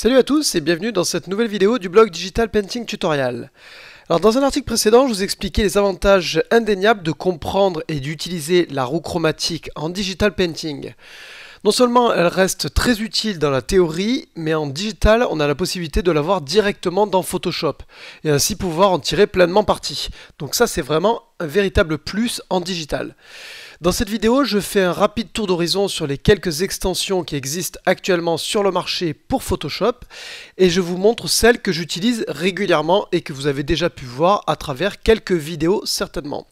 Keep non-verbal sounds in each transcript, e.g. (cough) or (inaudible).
Salut à tous et bienvenue dans cette nouvelle vidéo du blog Digital Painting Tutorial. Alors dans un article précédent, je vous expliquais les avantages indéniables de comprendre et d'utiliser la roue chromatique en digital painting. Non seulement elle reste très utile dans la théorie, mais en digital, on a la possibilité de la voir directement dans Photoshop et ainsi pouvoir en tirer pleinement parti. Donc ça, c'est vraiment un véritable plus en digital. Dans cette vidéo, je fais un rapide tour d'horizon sur les quelques extensions qui existent actuellement sur le marché pour Photoshop et je vous montre celles que j'utilise régulièrement et que vous avez déjà pu voir à travers quelques vidéos certainement.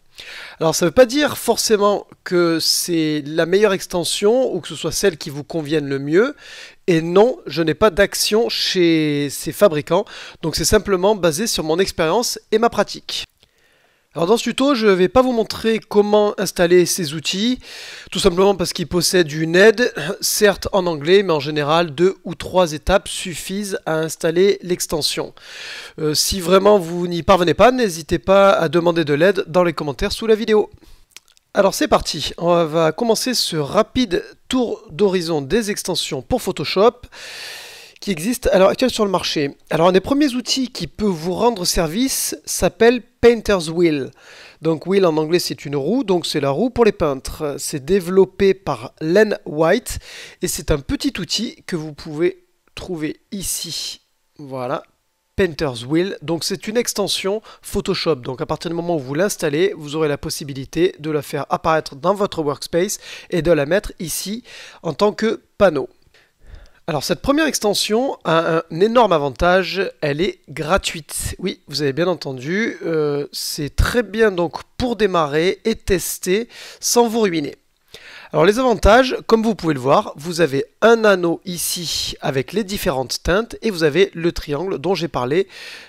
Alors ça ne veut pas dire forcément que c'est la meilleure extension ou que ce soit celle qui vous convienne le mieux. Et non, je n'ai pas d'action chez ces fabricants. Donc c'est simplement basé sur mon expérience et ma pratique. Alors dans ce tuto, je ne vais pas vous montrer comment installer ces outils, tout simplement parce qu'ils possèdent une aide, certes en anglais, mais en général, deux ou trois étapes suffisent à installer l'extension. Euh, si vraiment vous n'y parvenez pas, n'hésitez pas à demander de l'aide dans les commentaires sous la vidéo. Alors c'est parti, on va commencer ce rapide tour d'horizon des extensions pour Photoshop existe alors actuel sur le marché. Alors un des premiers outils qui peut vous rendre service s'appelle Painter's Wheel. Donc wheel en anglais c'est une roue, donc c'est la roue pour les peintres. C'est développé par Len White et c'est un petit outil que vous pouvez trouver ici. Voilà, Painter's Wheel. Donc c'est une extension Photoshop. Donc à partir du moment où vous l'installez, vous aurez la possibilité de la faire apparaître dans votre workspace et de la mettre ici en tant que panneau. Alors cette première extension a un énorme avantage, elle est gratuite. Oui, vous avez bien entendu, euh, c'est très bien donc pour démarrer et tester sans vous ruiner. Alors les avantages, comme vous pouvez le voir, vous avez un anneau ici avec les différentes teintes et vous avez le triangle dont j'ai parlé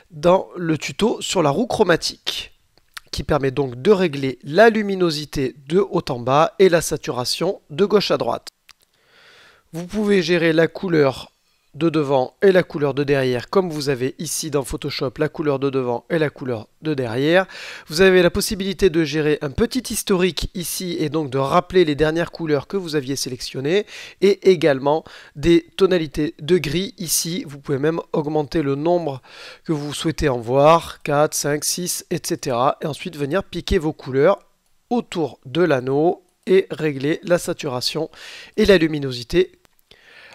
dans le tuto sur la roue chromatique qui permet donc de régler la luminosité de haut en bas et la saturation de gauche à droite. Vous pouvez gérer la couleur de devant et la couleur de derrière comme vous avez ici dans Photoshop la couleur de devant et la couleur de derrière. Vous avez la possibilité de gérer un petit historique ici et donc de rappeler les dernières couleurs que vous aviez sélectionnées et également des tonalités de gris ici. Vous pouvez même augmenter le nombre que vous souhaitez en voir, 4, 5, 6, etc. Et ensuite venir piquer vos couleurs autour de l'anneau et régler la saturation et la luminosité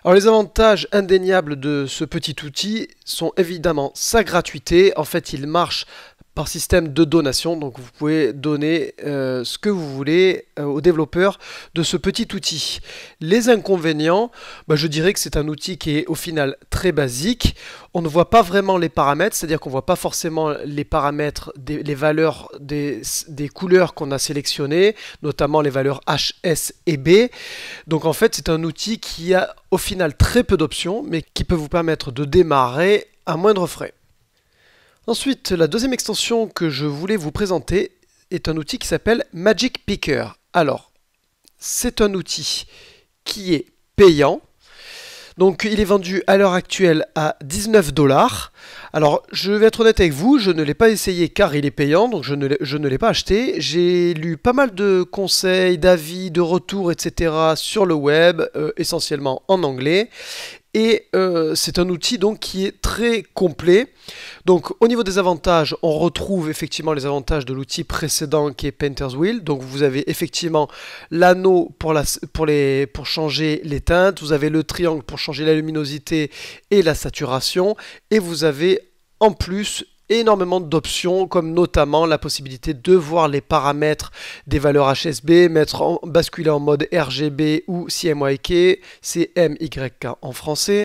alors les avantages indéniables de ce petit outil sont évidemment sa gratuité. En fait, il marche par système de donation. Donc vous pouvez donner euh, ce que vous voulez euh, aux développeurs de ce petit outil. Les inconvénients, bah, je dirais que c'est un outil qui est au final très basique. On ne voit pas vraiment les paramètres, c'est-à-dire qu'on ne voit pas forcément les paramètres, les valeurs des, des couleurs qu'on a sélectionnées, notamment les valeurs H, S et B. Donc en fait c'est un outil qui a au final très peu d'options, mais qui peut vous permettre de démarrer à moindre frais. Ensuite, la deuxième extension que je voulais vous présenter est un outil qui s'appelle Magic Picker. Alors, c'est un outil qui est payant. Donc il est vendu à l'heure actuelle à 19 dollars. Alors je vais être honnête avec vous, je ne l'ai pas essayé car il est payant, donc je ne l'ai pas acheté. J'ai lu pas mal de conseils, d'avis, de retours, etc. sur le web, euh, essentiellement en anglais et euh, c'est un outil donc qui est très complet. Donc au niveau des avantages, on retrouve effectivement les avantages de l'outil précédent qui est Painter's Wheel. Donc vous avez effectivement l'anneau pour, pour, les, pour changer les teintes, vous avez le triangle pour changer la luminosité et la saturation, et vous avez en plus énormément d'options comme notamment la possibilité de voir les paramètres des valeurs HSB, mettre basculer en mode RGB ou CMYK, CMYK en français.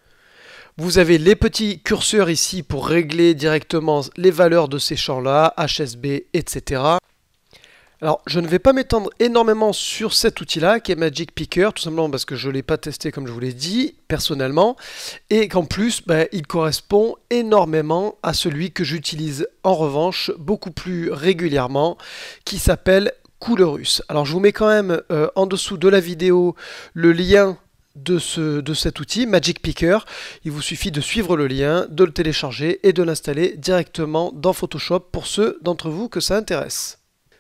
Vous avez les petits curseurs ici pour régler directement les valeurs de ces champs-là, HSB, etc. Alors, je ne vais pas m'étendre énormément sur cet outil-là, qui est Magic Picker, tout simplement parce que je ne l'ai pas testé, comme je vous l'ai dit, personnellement, et qu'en plus, bah, il correspond énormément à celui que j'utilise en revanche beaucoup plus régulièrement, qui s'appelle Colorus. Alors, je vous mets quand même euh, en dessous de la vidéo le lien de, de cet outil, Magic Picker. Il vous suffit de suivre le lien, de le télécharger et de l'installer directement dans Photoshop pour ceux d'entre vous que ça intéresse.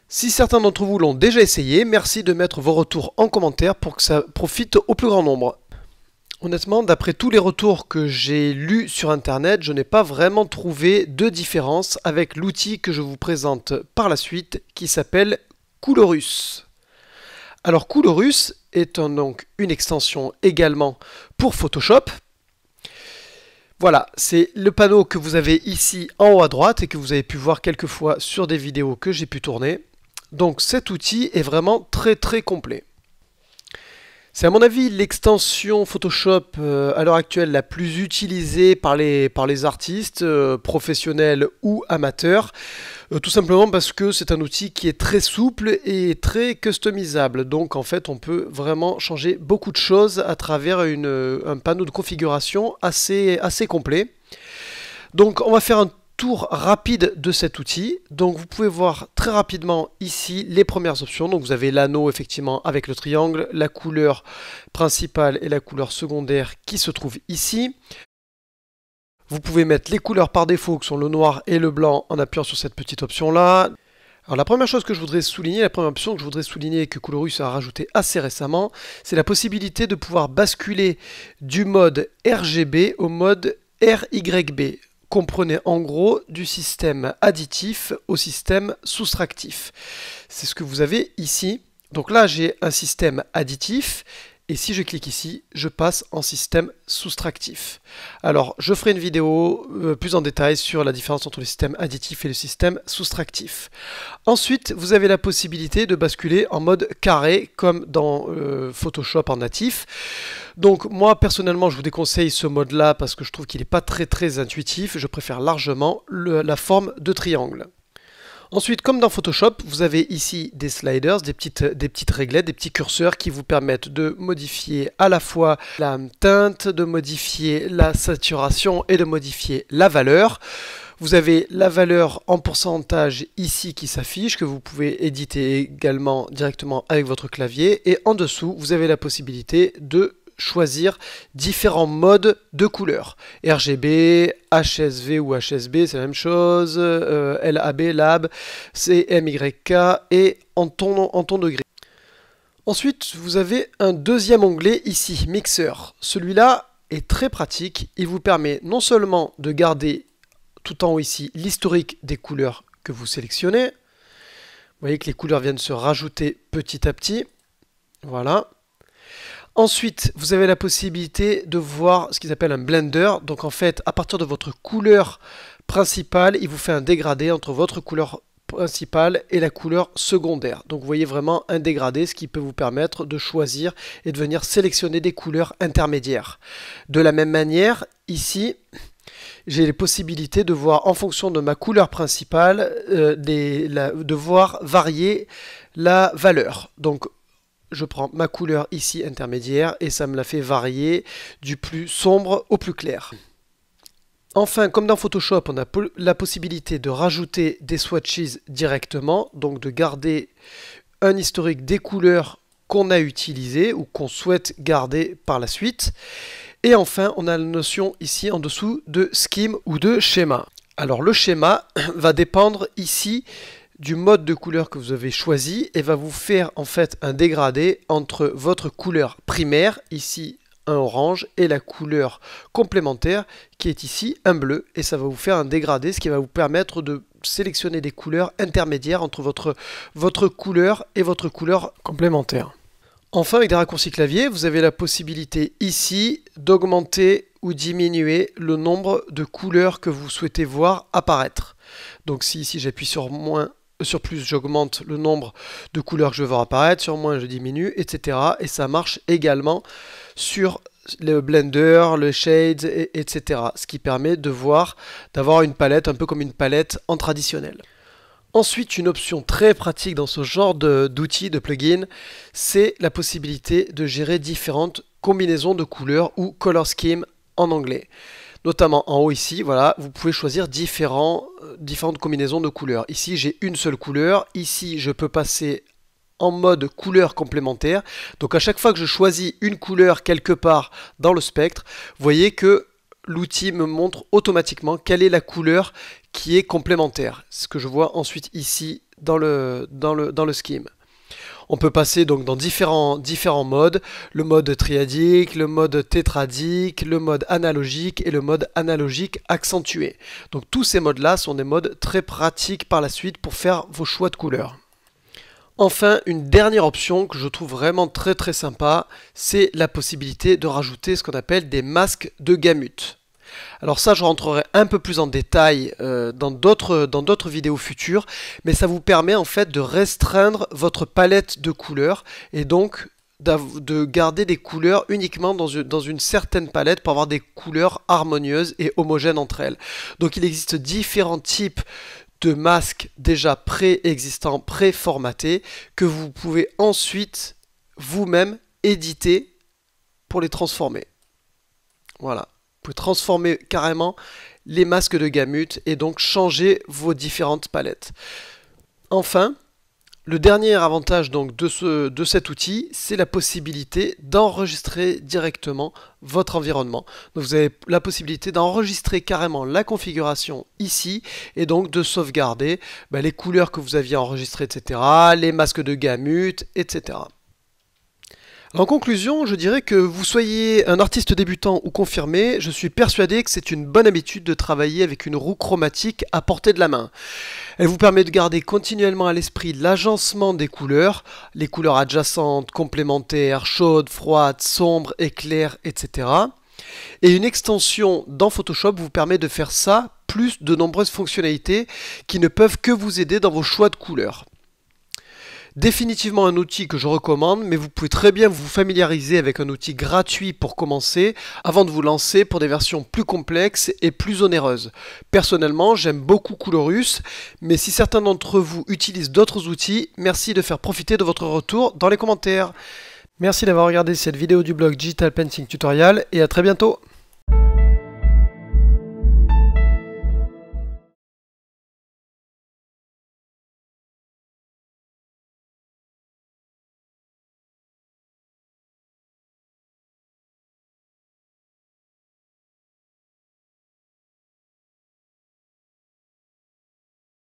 Si certains d'entre vous l'ont déjà essayé, merci de mettre vos retours en commentaire pour que ça profite au plus grand nombre. Honnêtement, d'après tous les retours que j'ai lus sur internet, je n'ai pas vraiment trouvé de différence avec l'outil que je vous présente par la suite qui s'appelle Colorus. Alors Colorus est donc une extension également pour Photoshop. Voilà, c'est le panneau que vous avez ici en haut à droite et que vous avez pu voir quelques fois sur des vidéos que j'ai pu tourner. Donc cet outil est vraiment très très complet. C'est à mon avis l'extension Photoshop euh, à l'heure actuelle la plus utilisée par les, par les artistes, euh, professionnels ou amateurs, euh, tout simplement parce que c'est un outil qui est très souple et très customisable. Donc en fait on peut vraiment changer beaucoup de choses à travers une, un panneau de configuration assez, assez complet. Donc on va faire un tour rapide de cet outil. Donc vous pouvez voir très rapidement ici les premières options. Donc vous avez l'anneau effectivement avec le triangle, la couleur principale et la couleur secondaire qui se trouvent ici. Vous pouvez mettre les couleurs par défaut qui sont le noir et le blanc en appuyant sur cette petite option là. Alors la première chose que je voudrais souligner, la première option que je voudrais souligner et que Colorus a rajouté assez récemment, c'est la possibilité de pouvoir basculer du mode RGB au mode RYB. Comprenez en gros du système additif au système soustractif. C'est ce que vous avez ici. Donc là, j'ai un système additif et si je clique ici, je passe en système soustractif. Alors, je ferai une vidéo euh, plus en détail sur la différence entre le système additif et le système soustractif. Ensuite, vous avez la possibilité de basculer en mode carré, comme dans euh, Photoshop en natif. Donc, moi, personnellement, je vous déconseille ce mode-là parce que je trouve qu'il n'est pas très très intuitif. Je préfère largement la forme de triangle. Ensuite, comme dans Photoshop, vous avez ici des sliders, des petites, des petites réglettes, des petits curseurs qui vous permettent de modifier à la fois la teinte, de modifier la saturation et de modifier la valeur. Vous avez la valeur en pourcentage ici qui s'affiche, que vous pouvez éditer également directement avec votre clavier. Et en dessous, vous avez la possibilité de choisir différents modes de couleurs. RGB, HSV ou HSB, c'est la même chose, euh, LAB, LAB, CMYK et en ton, en ton degré. Ensuite, vous avez un deuxième onglet ici, Mixer. Celui-là est très pratique, il vous permet non seulement de garder tout en haut ici l'historique des couleurs que vous sélectionnez, vous voyez que les couleurs viennent se rajouter petit à petit, voilà, Ensuite, vous avez la possibilité de voir ce qu'ils appellent un blender. Donc en fait, à partir de votre couleur principale, il vous fait un dégradé entre votre couleur principale et la couleur secondaire. Donc vous voyez vraiment un dégradé, ce qui peut vous permettre de choisir et de venir sélectionner des couleurs intermédiaires. De la même manière, ici, j'ai les possibilités de voir en fonction de ma couleur principale, euh, de voir varier la valeur. Donc je prends ma couleur ici intermédiaire et ça me la fait varier du plus sombre au plus clair. Enfin, comme dans Photoshop, on a la possibilité de rajouter des swatches directement, donc de garder un historique des couleurs qu'on a utilisées ou qu'on souhaite garder par la suite. Et enfin, on a la notion ici en dessous de scheme ou de schéma. Alors le schéma (clears throat) va dépendre ici du mode de couleur que vous avez choisi et va vous faire en fait un dégradé entre votre couleur primaire, ici un orange, et la couleur complémentaire qui est ici un bleu. Et ça va vous faire un dégradé, ce qui va vous permettre de sélectionner des couleurs intermédiaires entre votre, votre couleur et votre couleur complémentaire. Enfin, avec des raccourcis clavier, vous avez la possibilité ici d'augmenter ou diminuer le nombre de couleurs que vous souhaitez voir apparaître. Donc si ici j'appuie sur moins sur plus j'augmente le nombre de couleurs que je veux apparaître, sur moins je diminue, etc. Et ça marche également sur le blender, le shade, etc. Ce qui permet de voir, d'avoir une palette un peu comme une palette en traditionnel. Ensuite, une option très pratique dans ce genre d'outils, de, plugin, plugins, c'est la possibilité de gérer différentes combinaisons de couleurs ou color scheme en anglais notamment en haut ici, voilà, vous pouvez choisir euh, différentes combinaisons de couleurs. Ici, j'ai une seule couleur. Ici, je peux passer en mode couleur complémentaire. Donc à chaque fois que je choisis une couleur quelque part dans le spectre, vous voyez que l'outil me montre automatiquement quelle est la couleur qui est complémentaire. Ce que je vois ensuite ici dans le, dans le, dans le scheme. On peut passer donc dans différents, différents modes, le mode triadique, le mode tétradique, le mode analogique et le mode analogique accentué. Donc tous ces modes-là sont des modes très pratiques par la suite pour faire vos choix de couleurs. Enfin, une dernière option que je trouve vraiment très très sympa, c'est la possibilité de rajouter ce qu'on appelle des masques de gamut. Alors ça, je rentrerai un peu plus en détail euh, dans d'autres vidéos futures, mais ça vous permet en fait de restreindre votre palette de couleurs et donc de garder des couleurs uniquement dans une, certaine palette pour avoir des couleurs harmonieuses et homogènes entre elles. Donc il existe différents types de masques déjà pré-formatés que vous pouvez ensuite vous-même éditer pour les transformer. Voilà transformer carrément les masques de gamut et donc changer vos différentes palettes. Enfin, le dernier avantage donc de, de cet outil, c'est la possibilité d'enregistrer directement votre environnement. Donc vous avez la possibilité d'enregistrer carrément la configuration ici et donc de sauvegarder bah, les couleurs que vous aviez enregistrées, etc., les masques de gamut, etc. En conclusion, je dirais que vous soyez un artiste débutant ou confirmé, je suis persuadé que c'est une bonne habitude de travailler avec une roue chromatique à portée de la main. Elle vous permet de garder continuellement à l'esprit l'agencement des couleurs, les couleurs adjacentes, complémentaires, chaudes, froides, sombres, éclairs, etc. Et une extension dans Photoshop vous permet de faire ça plus de nombreuses fonctionnalités qui ne peuvent que vous aider dans vos choix de couleurs. Définitivement un outil que je recommande, mais vous pouvez très bien vous familiariser avec un outil gratuit pour commencer avant de vous lancer pour des versions plus complexes et plus onéreuses. Personnellement, j'aime beaucoup Coolorus, mais si certains d'entre vous utilisent d'autres outils, merci de faire profiter de votre retour dans les commentaires. Merci d'avoir regardé cette vidéo du blog Digital Painting Tutorial et à très bientôt